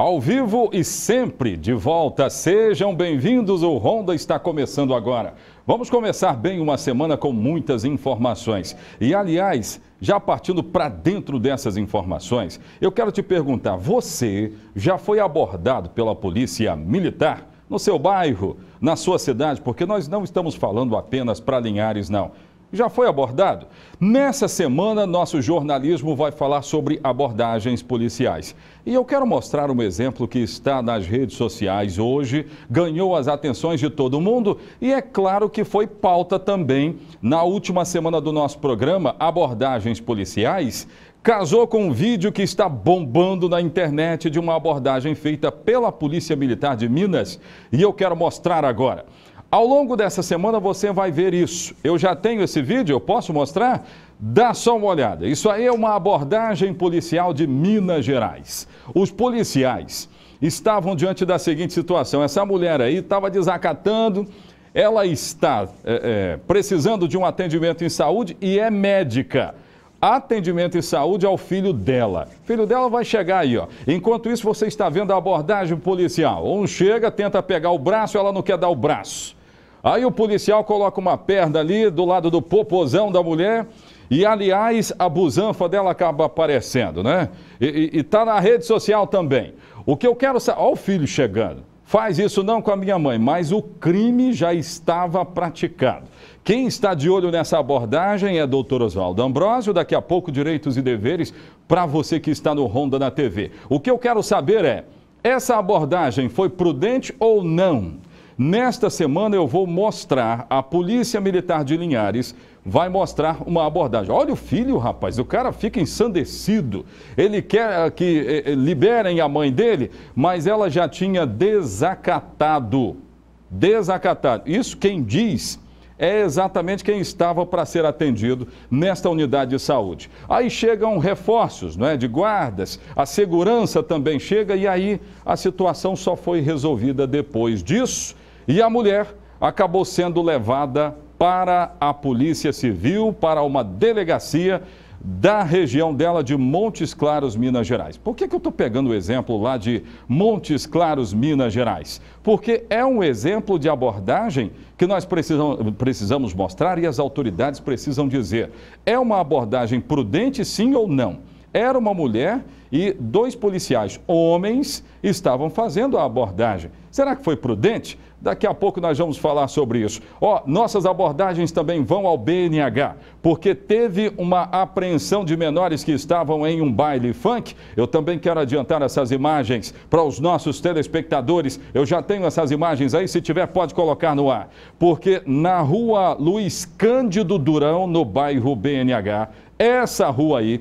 Ao vivo e sempre de volta, sejam bem-vindos. O Ronda está começando agora. Vamos começar bem uma semana com muitas informações. E, aliás, já partindo para dentro dessas informações, eu quero te perguntar: você já foi abordado pela polícia militar? No seu bairro, na sua cidade, porque nós não estamos falando apenas para Linhares, não já foi abordado? Nessa semana, nosso jornalismo vai falar sobre abordagens policiais. E eu quero mostrar um exemplo que está nas redes sociais hoje, ganhou as atenções de todo mundo e é claro que foi pauta também na última semana do nosso programa Abordagens Policiais. Casou com um vídeo que está bombando na internet de uma abordagem feita pela Polícia Militar de Minas e eu quero mostrar agora. Ao longo dessa semana você vai ver isso. Eu já tenho esse vídeo, eu posso mostrar? Dá só uma olhada. Isso aí é uma abordagem policial de Minas Gerais. Os policiais estavam diante da seguinte situação: essa mulher aí estava desacatando, ela está é, é, precisando de um atendimento em saúde e é médica atendimento em saúde ao filho dela. O filho dela vai chegar aí, ó. Enquanto isso, você está vendo a abordagem policial. Um chega, tenta pegar o braço, ela não quer dar o braço. Aí o policial coloca uma perna ali do lado do popozão da mulher. E, aliás, a busanfa dela acaba aparecendo, né? E, está na rede social também. O que eu quero saber. Olha o filho chegando. Faz isso não com a minha mãe, mas o crime já estava praticado. Quem está de olho nessa abordagem é doutor Oswaldo Ambrosio. Daqui a pouco, direitos e deveres para você que está no Ronda na TV. O que eu quero saber é: essa abordagem foi prudente ou não? Nesta semana eu vou mostrar, a Polícia Militar de Linhares vai mostrar uma abordagem. Olha o filho, rapaz, o cara fica ensandecido. Ele quer eh, que eh, eh, liberem a mãe dele, mas ela já tinha desacatado. Desacatado. Isso quem diz é exatamente quem estava para ser atendido nesta unidade de saúde. Aí chegam reforços não é, de guardas, a segurança também chega e aí a situação só foi resolvida depois disso. E a mulher acabou sendo levada para a Polícia Civil, para uma delegacia da região dela de Montes Claros, Minas Gerais. Por que, que eu estou pegando o exemplo lá de Montes Claros, Minas Gerais? Porque é um exemplo de abordagem que nós precisam, precisamos mostrar e as autoridades precisam dizer. É uma abordagem prudente, sim ou não? era uma mulher e dois policiais homens estavam fazendo a abordagem. Será que foi prudente? Daqui a pouco nós vamos falar sobre isso. Ó, oh, nossas abordagens também vão ao BNH, porque teve uma apreensão de menores que estavam em um baile funk. Eu também quero adiantar essas imagens para os nossos telespectadores. Eu já tenho essas imagens aí, se tiver pode colocar no ar. Porque na rua Luiz Cândido Durão, no bairro BNH, essa rua aí,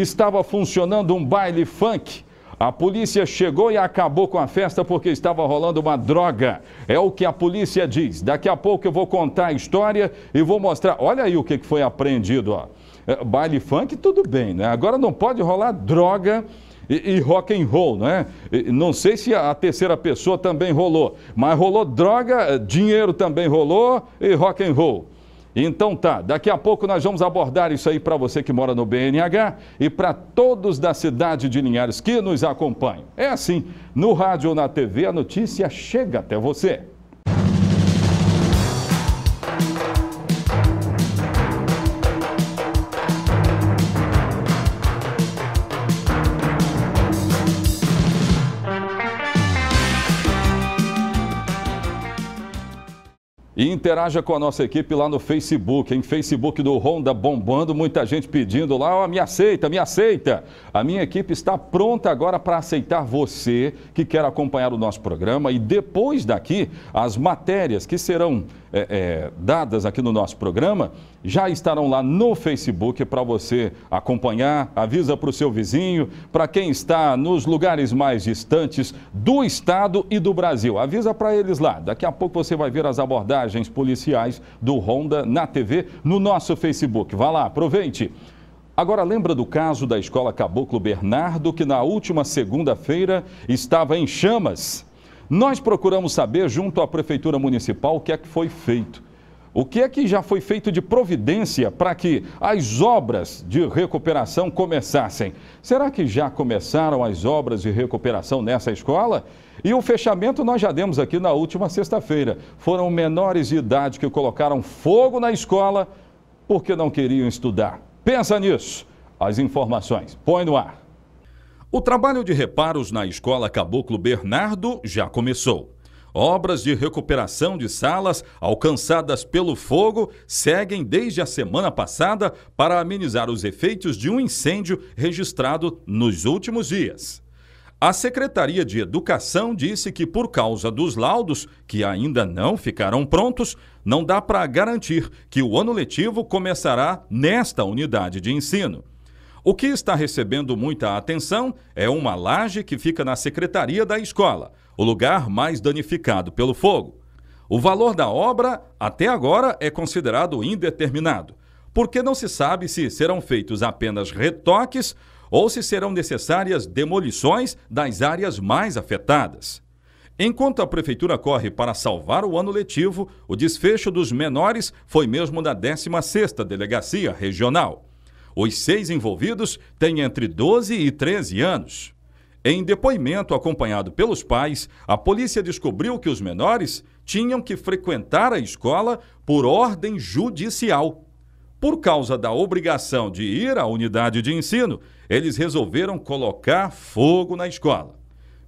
estava funcionando um baile funk. A polícia chegou e acabou com a festa porque estava rolando uma droga. É o que a polícia diz. Daqui a pouco eu vou contar a história e vou mostrar. Olha aí o que foi apreendido. Ó. É, baile funk, tudo bem, né? Agora não pode rolar droga e, e rock and roll, né? E, não sei se a, a terceira pessoa também rolou, mas rolou droga, dinheiro também rolou e rock and roll. Então tá, daqui a pouco nós vamos abordar isso aí para você que mora no BNH e para todos da cidade de Linhares que nos acompanham. É assim, no rádio ou na TV a notícia chega até você. E interaja com a nossa equipe lá no Facebook, em Facebook do Honda bombando, muita gente pedindo lá, ó, oh, me aceita, me aceita. A minha equipe está pronta agora para aceitar você que quer acompanhar o nosso programa e depois daqui as matérias que serão é, é, dadas aqui no nosso programa já estarão lá no Facebook para você acompanhar. Avisa para o seu vizinho, para quem está nos lugares mais distantes do estado e do Brasil. Avisa para eles lá. Daqui a pouco você vai ver as abordagens policiais do Honda na TV no nosso Facebook. Vá lá, aproveite. Agora, lembra do caso da escola Caboclo Bernardo, que na última segunda-feira estava em chamas? Nós procuramos saber, junto à Prefeitura Municipal, o que é que foi feito. O que é que já foi feito de providência para que as obras de recuperação começassem? Será que já começaram as obras de recuperação nessa escola? E o fechamento nós já demos aqui na última sexta-feira. Foram menores de idade que colocaram fogo na escola porque não queriam estudar. Pensa nisso. As informações. Põe no ar. O trabalho de reparos na escola Caboclo Bernardo já começou. Obras de recuperação de salas alcançadas pelo fogo seguem desde a semana passada para amenizar os efeitos de um incêndio registrado nos últimos dias. A Secretaria de Educação disse que, por causa dos laudos, que ainda não ficaram prontos, não dá para garantir que o ano letivo começará nesta unidade de ensino. O que está recebendo muita atenção é uma laje que fica na secretaria da escola, o lugar mais danificado pelo fogo. O valor da obra, até agora, é considerado indeterminado, porque não se sabe se serão feitos apenas retoques ou se serão necessárias demolições das áreas mais afetadas. Enquanto a prefeitura corre para salvar o ano letivo, o desfecho dos menores foi mesmo da 16ª Delegacia Regional. Os seis envolvidos têm entre 12 e 13 anos. Em depoimento acompanhado pelos pais, a polícia descobriu que os menores tinham que frequentar a escola por ordem judicial. Por causa da obrigação de ir à unidade de ensino, eles resolveram colocar fogo na escola.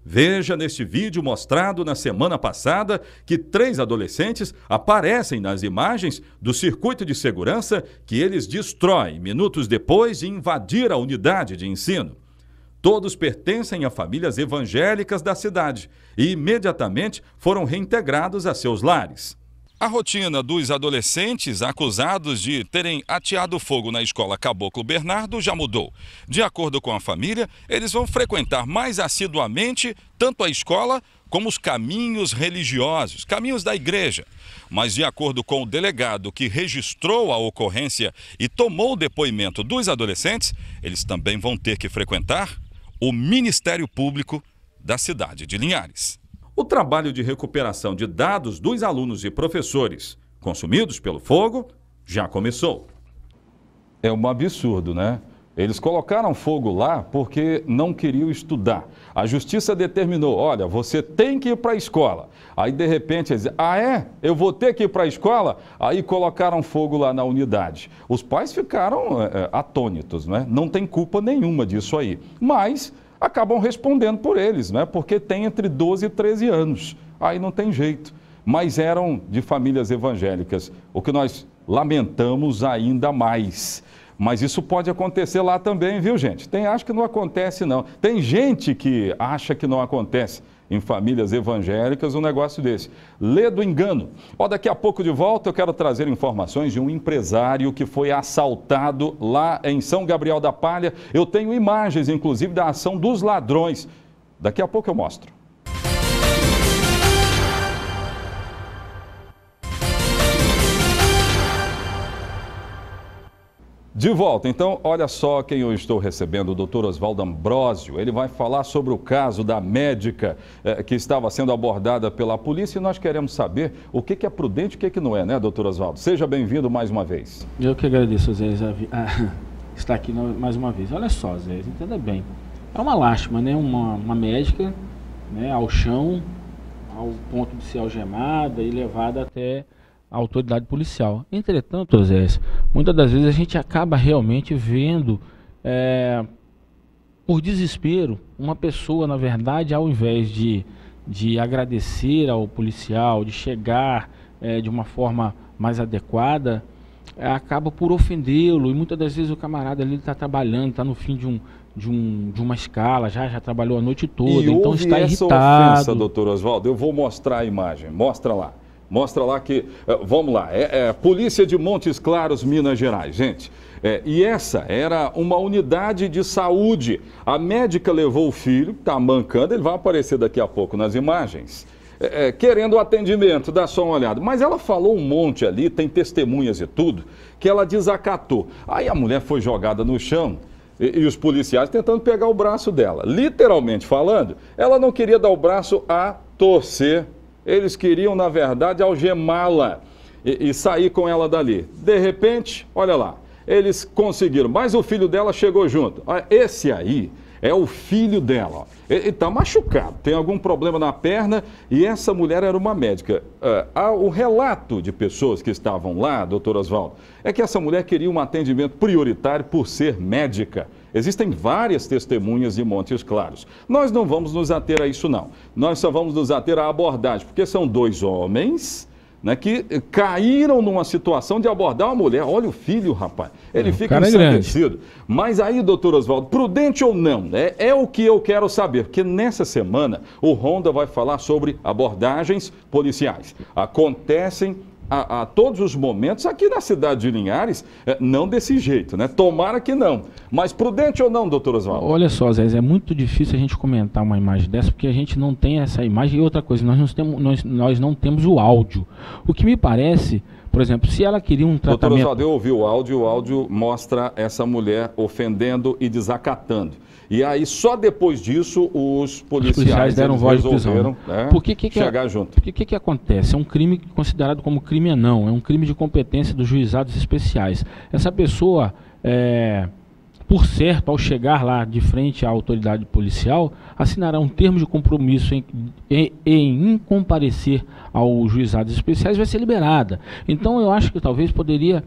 Veja neste vídeo mostrado na semana passada que três adolescentes aparecem nas imagens do circuito de segurança que eles destroem minutos depois de invadir a unidade de ensino. Todos pertencem a famílias evangélicas da cidade e imediatamente foram reintegrados a seus lares. A rotina dos adolescentes acusados de terem ateado fogo na escola Caboclo Bernardo já mudou. De acordo com a família, eles vão frequentar mais assiduamente tanto a escola como os caminhos religiosos, caminhos da igreja. Mas, de acordo com o delegado que registrou a ocorrência e tomou o depoimento dos adolescentes, eles também vão ter que frequentar o Ministério Público da cidade de Linhares. O trabalho de recuperação de dados dos alunos e professores consumidos pelo fogo já começou. É um absurdo, né? Eles colocaram fogo lá porque não queriam estudar. A justiça determinou: olha, você tem que ir para a escola. Aí, de repente, eles dizem: ah, é? Eu vou ter que ir para a escola? Aí colocaram fogo lá na unidade. Os pais ficaram é, atônitos, né? Não tem culpa nenhuma disso aí. Mas acabam respondendo por eles, né? porque tem entre 12 e 13 anos. Aí não tem jeito. Mas eram de famílias evangélicas, o que nós lamentamos ainda mais. Mas isso pode acontecer lá também, viu, gente? Tem acho que não acontece não. Tem gente que acha que não acontece, em famílias evangélicas um negócio desse. Lê do engano. Ó, daqui a pouco de volta eu quero trazer informações de um empresário que foi assaltado lá em São Gabriel da Palha. Eu tenho imagens, inclusive, da ação dos ladrões. Daqui a pouco eu mostro. De volta, então, olha só quem eu estou recebendo, o doutor Oswaldo Ambrosio. Ele vai falar sobre o caso da médica eh, que estava sendo abordada pela polícia e nós queremos saber o que, que é prudente e o que, que não é, né, doutor Oswaldo? Seja bem-vindo mais uma vez. Eu que agradeço, Zé, ah, estar aqui mais uma vez. Olha só, Zé, entenda bem. É uma lástima, né? Uma, uma médica né, ao chão, ao ponto de ser algemada e levada até a autoridade policial. Entretanto, Osés, muitas das vezes a gente acaba realmente vendo é, por desespero uma pessoa, na verdade, ao invés de, de agradecer ao policial, de chegar é, de uma forma mais adequada, é, acaba por ofendê-lo. E muitas das vezes o camarada ali está trabalhando, está no fim de um, de, um, de uma escala, já, já trabalhou a noite toda, e então está essa irritado. Ofensa, doutor Oswaldo, eu vou mostrar a imagem, mostra lá. Mostra lá que. Eh, vamos lá, é, é, Polícia de Montes Claros, Minas Gerais, gente. É, e essa era uma unidade de saúde. A médica levou o filho, está mancando, ele vai aparecer daqui a pouco nas imagens. É, é, querendo o atendimento, dá só uma olhada. Mas ela falou um monte ali, tem testemunhas e tudo, que ela desacatou. Aí a mulher foi jogada no chão e, e, os policiais tentando pegar o braço dela. Literalmente falando, ela não queria dar o braço a torcer eles queriam, na verdade, algemá-la e, e sair com ela dali. De repente, olha lá, eles conseguiram, mas o filho dela chegou junto. Ah, esse aí é o filho dela. Ele está machucado, tem algum problema na perna e essa mulher era uma médica. Ah, o relato de pessoas que estavam lá, doutor Oswaldo, é que essa mulher queria um atendimento prioritário por ser médica. Existem várias testemunhas de Montes Claros. Nós não vamos nos ater a isso, não. Nós só vamos nos ater à abordagem, porque são dois homens né, que caíram numa situação de abordar uma mulher. Olha o filho, rapaz. Ele é, fica é ensandecido. É Mas aí, doutor Oswaldo, prudente ou não, né, é o que eu quero saber. Porque nessa semana o Honda vai falar sobre abordagens policiais. Acontecem a, a, todos os momentos aqui na cidade de Linhares, é, não desse jeito, né? Tomara que não. Mas prudente ou não, doutor Oswaldo? Olha só, Zé, é muito difícil a gente comentar uma imagem dessa, porque a gente não tem essa imagem. E outra coisa, nós não temos, nós, nós não temos o áudio. O que me parece, por exemplo, se ela queria um tratamento... Doutor Oswaldo, eu ouvi o áudio, o áudio mostra essa mulher ofendendo e desacatando. E aí, só depois disso, os policiais, os policiais deram voz de prisão. Né, Porque que que é chegar é, junto. O que, que, acontece? É um crime considerado como crime não, é um crime de competência dos juizados especiais. Essa pessoa, é, por certo, ao chegar lá de frente à autoridade policial, assinará um termo de compromisso em, em, em comparecer aos juizados especiais vai ser liberada. Então, eu acho que talvez poderia...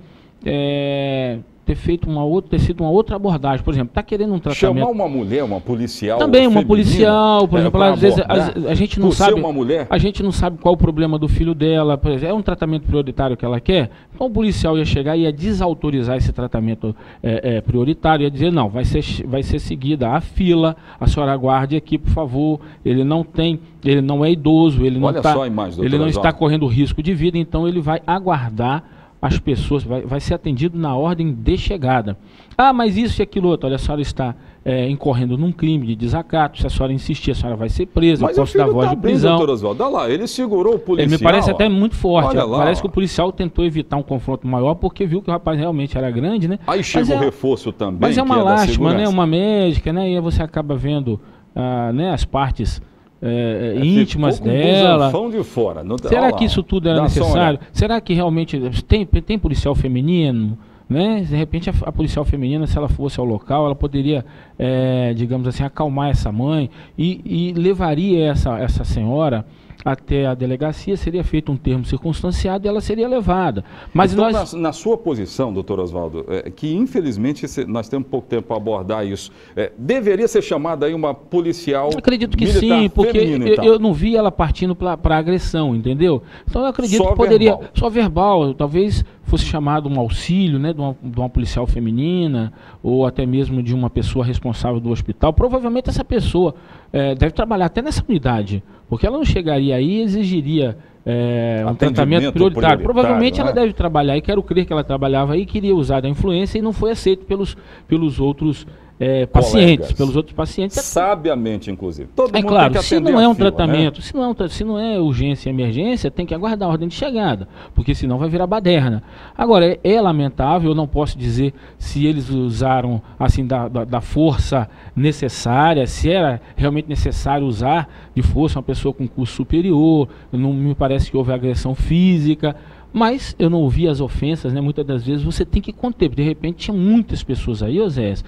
É, ter feito uma outra, ter sido uma outra abordagem. Por exemplo, está querendo um tratamento. Chamar uma mulher, uma policial. Também uma policial, por é, exemplo, às vezes a, a, gente não por sabe. uma mulher. A gente não sabe qual o problema do filho dela. Exemplo, é um tratamento prioritário que ela quer. Então o policial ia chegar e ia desautorizar esse tratamento é, é, prioritário, ia dizer, não, vai ser, vai ser seguida a fila, a senhora aguarde aqui, por favor. Ele não tem, ele não é idoso, ele não, Olha tá, só a imagem, ele não está correndo risco de vida, então ele vai aguardar as pessoas, vai, vai ser atendido na ordem de chegada. Ah, mas isso e aquilo outro, olha, a senhora está é, incorrendo num crime de desacato, se a senhora insistir, a senhora vai ser presa, mas posso dar voz tá de prisão. olha lá, ele segurou o policial. Ele me parece ó. até muito forte, lá, parece ó. que o policial tentou evitar um confronto maior porque viu que o rapaz realmente era grande, né? Aí chega mas é o é, reforço também. Mas é uma é lástima, né? Uma médica, né? E aí você acaba vendo ah, né, as partes é, é, é íntimas dela. De fora, Será lá, que isso tudo era necessário? Será que realmente tem, tem policial feminino? Né? De repente a, a, policial feminina, se ela fosse ao local, ela poderia, é, digamos assim, acalmar essa mãe e, e levaria essa, essa senhora até a delegacia, seria feito um termo circunstanciado e ela seria levada. Mas então, nós... na, na, sua posição, doutor Oswaldo, é, que infelizmente nós temos pouco tempo para abordar isso, é, deveria ser chamada aí uma policial. Eu acredito que sim, porque eu, eu, não vi ela partindo para agressão, entendeu? Então eu acredito só que poderia. Verbal. Só verbal, talvez fosse chamado um auxílio né, de uma, de, uma, policial feminina ou até mesmo de uma pessoa responsável do hospital. Provavelmente essa pessoa é, deve trabalhar até nessa unidade, porque ela não chegaria aí e exigiria é, um tratamento prioritário. prioritário né? Provavelmente né? ela é. deve trabalhar, e quero crer que ela trabalhava aí, queria usar da influência e não foi aceito pelos, pelos outros é, pacientes, pelos outros pacientes. É Sabiamente, inclusive. Todo é mundo claro, tem que se não é um fila, né? tratamento, né? se, não, é se não é urgência e emergência, tem que aguardar a ordem de chegada, porque senão vai virar baderna. Agora, é, é lamentável, eu não posso dizer se eles usaram assim da, da, da, força necessária, se era realmente necessário usar de força uma pessoa com curso superior, não me parece que houve agressão física, mas eu não ouvi as ofensas, né? Muitas das vezes você tem que conter, porque de repente tinha muitas pessoas aí, Oséias,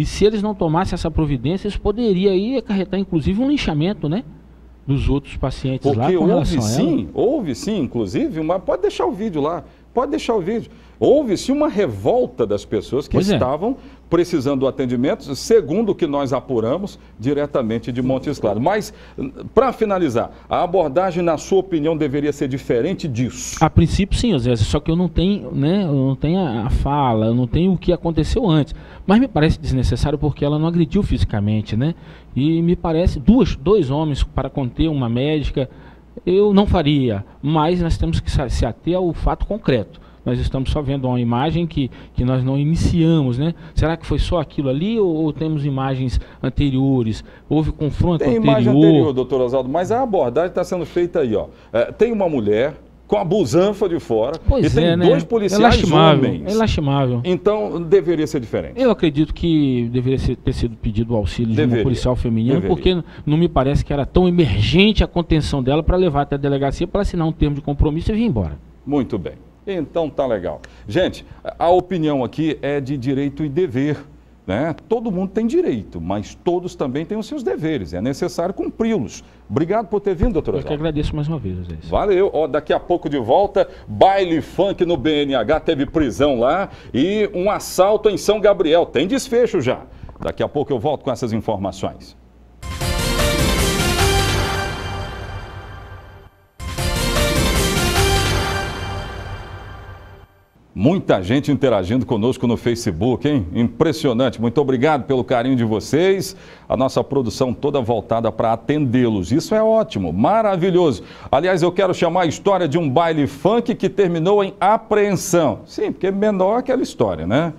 e se eles não tomassem essa providência, isso poderia aí acarretar, inclusive, um linchamento, né? Dos outros pacientes Porque lá. Porque houve sim, houve sim, inclusive, uma, pode deixar o vídeo lá pode deixar o vídeo. Houve-se uma revolta das pessoas que pois é. estavam é. precisando do atendimento, segundo o que nós apuramos diretamente de Montes Claros. Mas, para finalizar, a abordagem, na sua opinião, deveria ser diferente disso? A princípio, sim, José. só que eu não tenho, né, eu não tenho a fala, eu não tenho o que aconteceu antes. Mas me parece desnecessário porque ela não agrediu fisicamente, né? E me parece duas, dois homens para conter uma médica eu não faria, mas nós temos que se ater ao fato concreto. Nós estamos só vendo uma imagem que, que nós não iniciamos, né? Será que foi só aquilo ali ou, ou temos imagens anteriores? Houve confronto tem anterior? Tem imagem anterior, doutor Oswaldo, mas a abordagem está sendo feita aí, ó. É, tem uma mulher com a busanfa de fora. Pois e é, tem né? dois policiais é lastimável, homens. É lastimável. Então, deveria ser diferente. Eu acredito que deveria ser, ter sido pedido o auxílio deveria. de uma policial feminina, deveria. porque não me parece que era tão emergente a contenção dela para levar até a delegacia para assinar um termo de compromisso e vir embora. Muito bem. Então tá legal. Gente, a opinião aqui é de direito e dever. Né? Todo mundo tem direito, mas todos também têm os seus deveres. É necessário cumpri-los. Obrigado por ter vindo, doutor Eu que agradeço mais uma vez, José. Valeu. Ó, daqui a pouco de volta, baile funk no BNH, teve prisão lá e um assalto em São Gabriel. Tem desfecho já. Daqui a pouco eu volto com essas informações. Muita gente interagindo conosco no Facebook, hein? Impressionante. Muito obrigado pelo carinho de vocês. A nossa produção toda voltada para atendê-los. Isso é ótimo, maravilhoso. Aliás, eu quero chamar a história de um baile funk que terminou em apreensão. Sim, porque é menor aquela história, né?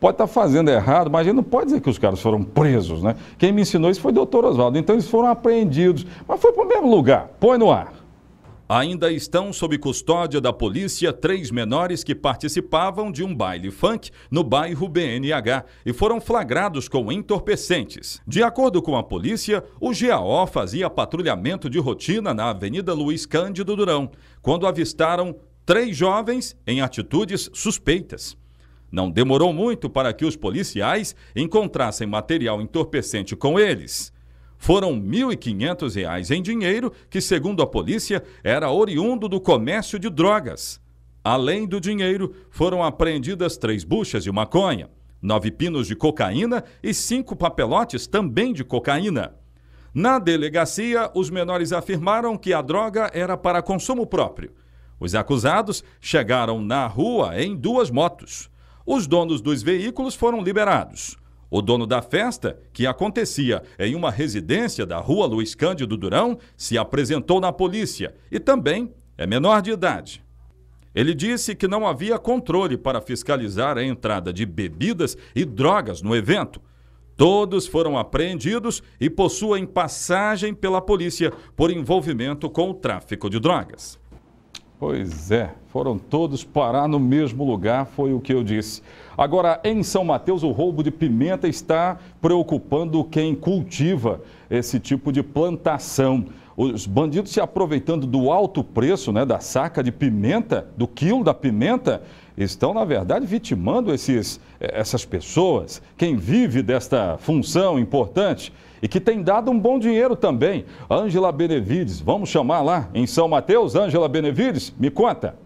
Pode estar tá fazendo errado, mas a gente não pode dizer que os caras foram presos, né? Quem me ensinou isso foi o doutor Oswaldo. Então eles foram apreendidos. Mas foi para o mesmo lugar. Põe no ar. Ainda estão sob custódia da polícia três menores que participavam de um baile funk no bairro BNH e foram flagrados com entorpecentes. De acordo com a polícia, o GAO fazia patrulhamento de rotina na Avenida Luiz Cândido Durão, quando avistaram três jovens em atitudes suspeitas. Não demorou muito para que os policiais encontrassem material entorpecente com eles foram R$ 1.500 em dinheiro que, segundo a polícia, era oriundo do comércio de drogas. Além do dinheiro, foram apreendidas três buchas de maconha, nove pinos de cocaína e cinco papelotes também de cocaína. Na delegacia, os menores afirmaram que a droga era para consumo próprio. Os acusados chegaram na rua em duas motos. Os donos dos veículos foram liberados. O dono da festa, que acontecia em uma residência da rua Luiz Cândido Durão, se apresentou na polícia e também é menor de idade. Ele disse que não havia controle para fiscalizar a entrada de bebidas e drogas no evento. Todos foram apreendidos e possuem passagem pela polícia por envolvimento com o tráfico de drogas. Pois é, foram todos parar no mesmo lugar, foi o que eu disse. Agora, em São Mateus, o roubo de pimenta está preocupando quem cultiva esse tipo de plantação. Os bandidos se aproveitando do alto preço né, da saca de pimenta, do quilo da pimenta, estão, na verdade, vitimando esses, eh, essas pessoas, quem vive desta função importante e que tem dado um bom dinheiro também. Ângela Benevides, vamos chamar lá em São Mateus. Ângela Benevides, me conta.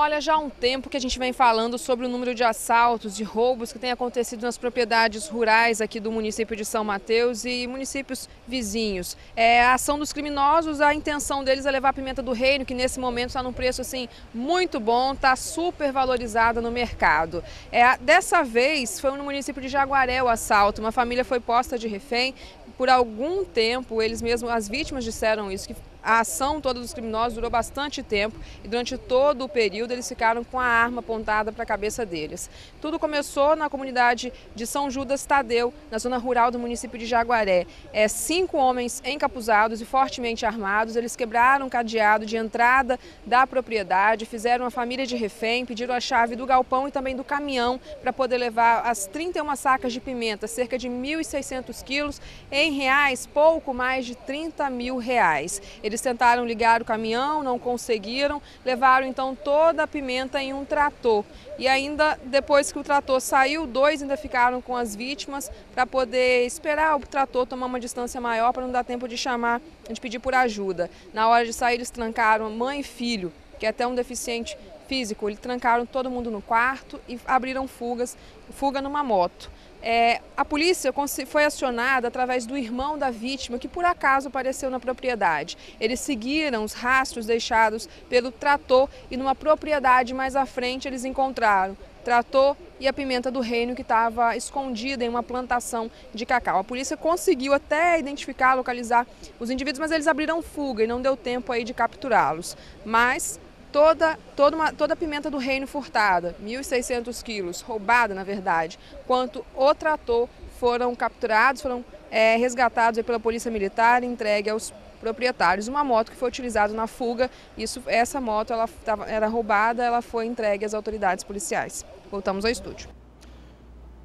Olha, já há um tempo que a gente vem falando sobre o número de assaltos, de roubos que tem acontecido nas propriedades rurais aqui do município de São Mateus e municípios vizinhos. É, a ação dos criminosos, a intenção deles é levar a pimenta do reino, que nesse momento está num preço assim muito bom, está super valorizada no mercado. É, dessa vez foi no município de Jaguaré o assalto. Uma família foi posta de refém por algum tempo. Eles mesmo, as vítimas disseram isso, que a ação toda dos criminosos durou bastante tempo e durante todo o período eles ficaram com a arma apontada para a cabeça deles. Tudo começou na comunidade de São Judas Tadeu, na zona rural do município de Jaguaré. É, cinco homens encapuzados e fortemente armados, eles quebraram o cadeado de entrada da propriedade, fizeram uma família de refém, pediram a chave do galpão e também do caminhão para poder levar as 31 sacas de pimenta, cerca de 1.600 quilos, em reais, pouco mais de 30 mil reais. Eles tentaram ligar o caminhão, não conseguiram, levaram então toda a pimenta em um trator. E ainda depois que o trator saiu, dois ainda ficaram com as vítimas para poder esperar o trator tomar uma distância maior para não dar tempo de chamar, de pedir por ajuda. Na hora de sair, eles trancaram mãe e filho, que é até um deficiente físico, eles trancaram todo mundo no quarto e abriram fugas, fuga numa moto. É, a polícia foi acionada através do irmão da vítima, que por acaso apareceu na propriedade. Eles seguiram os rastros deixados pelo trator e numa propriedade mais à frente eles encontraram trator e a pimenta do reino que estava escondida em uma plantação de cacau. A polícia conseguiu até identificar, localizar os indivíduos, mas eles abriram fuga e não deu tempo aí de capturá-los. Mas toda, toda, uma, toda a pimenta do reino furtada, 1.600 quilos, roubada na verdade, quanto o trator foram capturados, foram é, resgatados pela polícia militar e entregue aos proprietários. Uma moto que foi utilizada na fuga, isso, essa moto ela tava, era roubada, ela foi entregue às autoridades policiais. Voltamos ao estúdio.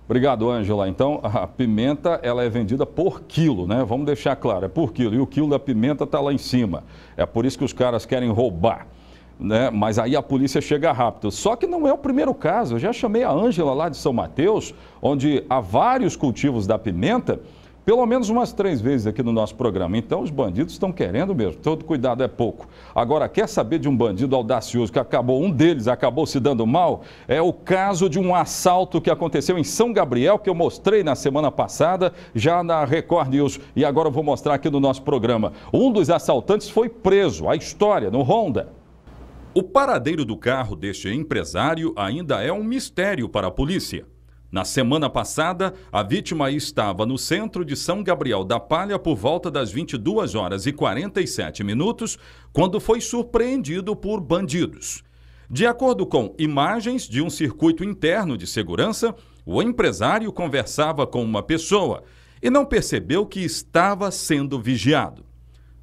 Obrigado, Ângela. Então, a pimenta ela é vendida por quilo, né? Vamos deixar claro, é por quilo. E o quilo da pimenta está lá em cima. É por isso que os caras querem roubar né? Mas aí a polícia chega rápido. Só que não é o primeiro caso. Eu já chamei a Ângela lá de São Mateus, onde há vários cultivos da pimenta, pelo menos umas três vezes aqui no nosso programa. Então os bandidos estão querendo mesmo. Todo cuidado é pouco. Agora, quer saber de um bandido audacioso que acabou, um deles acabou se dando mal? É o caso de um assalto que aconteceu em São Gabriel, que eu mostrei na semana passada, já na Record News. E agora eu vou mostrar aqui no nosso programa. Um dos assaltantes foi preso. A história no Honda. O paradeiro do carro deste empresário ainda é um mistério para a polícia. Na semana passada, a vítima estava no centro de São Gabriel da Palha por volta das 22 horas e 47 minutos, quando foi surpreendido por bandidos. De acordo com imagens de um circuito interno de segurança, o empresário conversava com uma pessoa e não percebeu que estava sendo vigiado.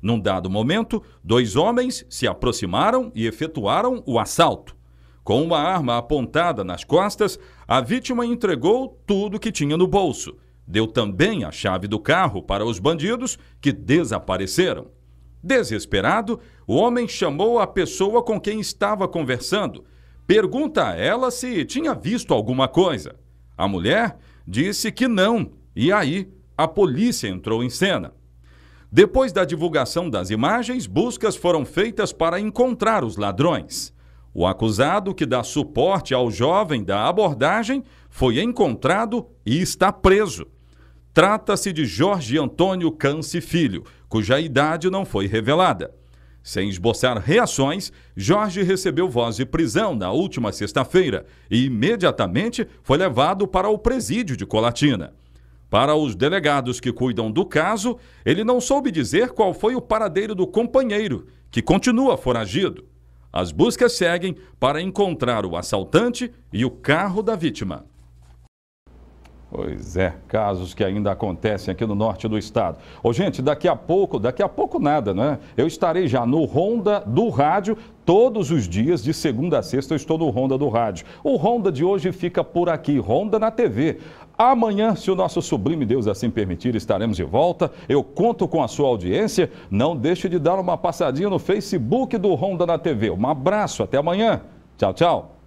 Num dado momento, dois homens se aproximaram e efetuaram o assalto. Com uma arma apontada nas costas, a vítima entregou tudo que tinha no bolso. Deu também a chave do carro para os bandidos, que desapareceram. Desesperado, o homem chamou a pessoa com quem estava conversando. Pergunta a ela se tinha visto alguma coisa. A mulher disse que não, e aí a polícia entrou em cena. Depois da divulgação das imagens, buscas foram feitas para encontrar os ladrões. O acusado que dá suporte ao jovem da abordagem foi encontrado e está preso. Trata-se de Jorge Antônio Canse Filho, cuja idade não foi revelada. Sem esboçar reações, Jorge recebeu voz de prisão na última sexta-feira e imediatamente foi levado para o presídio de Colatina. Para os delegados que cuidam do caso, ele não soube dizer qual foi o paradeiro do companheiro, que continua foragido. As buscas seguem para encontrar o assaltante e o carro da vítima. Pois é, casos que ainda acontecem aqui no norte do estado. Ô, gente, daqui a pouco, daqui a pouco nada, né? Eu estarei já no Ronda do Rádio todos os dias, de segunda a sexta, eu estou no Ronda do Rádio. O Ronda de hoje fica por aqui, Ronda na TV. Amanhã, se o nosso sublime Deus assim permitir, estaremos de volta. Eu conto com a sua audiência. Não deixe de dar uma passadinha no Facebook do Ronda na TV. Um abraço, até amanhã. Tchau, tchau.